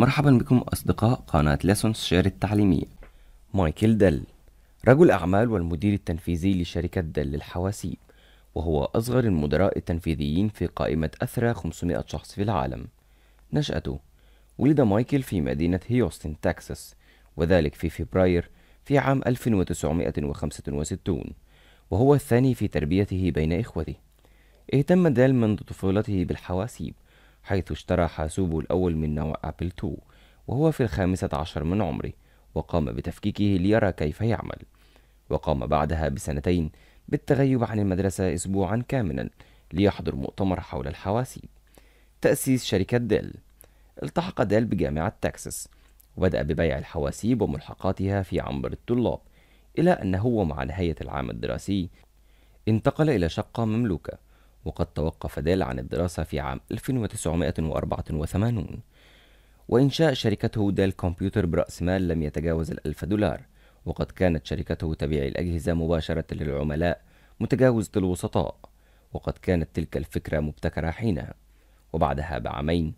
مرحبا بكم أصدقاء قناة ليسونز شير التعليمية مايكل دل رجل أعمال والمدير التنفيذي لشركة دل للحواسيب وهو أصغر المدراء التنفيذيين في قائمة أثرى 500 شخص في العالم نشأته ولد مايكل في مدينة هيوستن تكساس وذلك في فبراير في عام 1965 وهو الثاني في تربيته بين إخوته اهتم دال منذ طفولته بالحواسيب حيث اشترى حاسوبه الأول من نوع أبل 2 وهو في الخامسة عشر من عمره وقام بتفكيكه ليرى كيف يعمل وقام بعدها بسنتين بالتغيب عن المدرسة أسبوعا كاملا ليحضر مؤتمر حول الحواسيب تأسيس شركة ديل التحق ديل بجامعة تكساس وبدأ ببيع الحواسيب وملحقاتها في عنبر الطلاب إلى أنه مع نهاية العام الدراسي انتقل إلى شقة مملوكة وقد توقف ديل عن الدراسة في عام 1984 وإنشاء شركته ديل كمبيوتر برأس مال لم يتجاوز الألف دولار وقد كانت شركته تبيع الأجهزة مباشرة للعملاء متجاوزة الوسطاء وقد كانت تلك الفكرة مبتكرة حينها وبعدها بعامين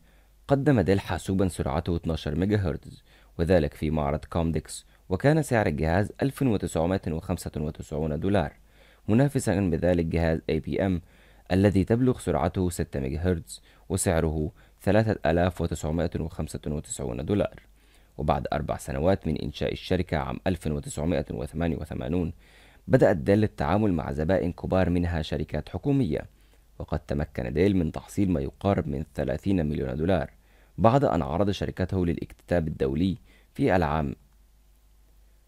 قدم ديل حاسوبا سرعته 12 ميجا هرتز وذلك في معرض كومديكس وكان سعر الجهاز 1995 دولار منافسا بذلك جهاز اي بي ام الذي تبلغ سرعته 6 ميجا هرتز وسعره 3995 دولار وبعد أربع سنوات من إنشاء الشركة عام 1988 بدأت ديل التعامل مع زبائن كبار منها شركات حكومية وقد تمكن ديل من تحصيل ما يقارب من 30 مليون دولار بعد أن عرض شركته للاكتتاب الدولي في العام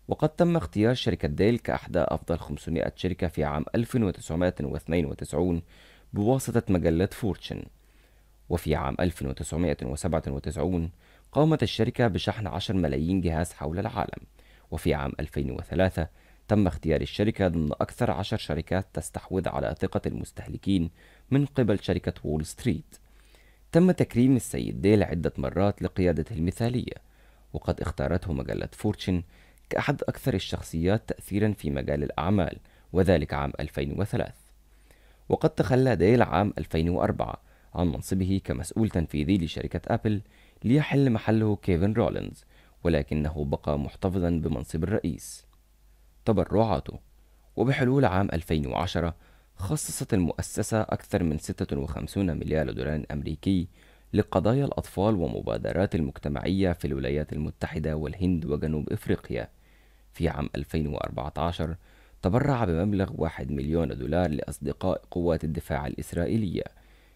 وقد تم اختيار شركة ديل كأحدى أفضل 500 شركة في عام 1992 بواسطة مجلة فورتشن وفي عام 1997 قامت الشركة بشحن 10 ملايين جهاز حول العالم وفي عام 2003 تم اختيار الشركة ضمن أكثر عشر شركات تستحوذ على ثقة المستهلكين من قبل شركة وول ستريت تم تكريم السيد ديل عدة مرات لقيادته المثالية وقد اختارته مجلة فورتشن كأحد أكثر الشخصيات تأثيرا في مجال الأعمال وذلك عام 2003 وقد تخلى ديل عام 2004 عن منصبه كمسؤول تنفيذي لشركة أبل ليحل محله كيفن رولينز ولكنه بقى محتفظا بمنصب الرئيس تبرعاته وبحلول عام 2010 خصصت المؤسسة أكثر من 56 مليار دولار أمريكي لقضايا الأطفال ومبادرات المجتمعية في الولايات المتحدة والهند وجنوب إفريقيا في عام 2014 تبرع بمبلغ 1 مليون دولار لأصدقاء قوات الدفاع الإسرائيلية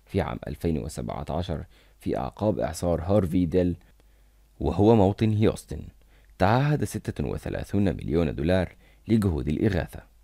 في عام 2017 في أعقاب إعصار هارفي ديل وهو موطن هيوستن تعهد 36 مليون دولار لجهود الإغاثة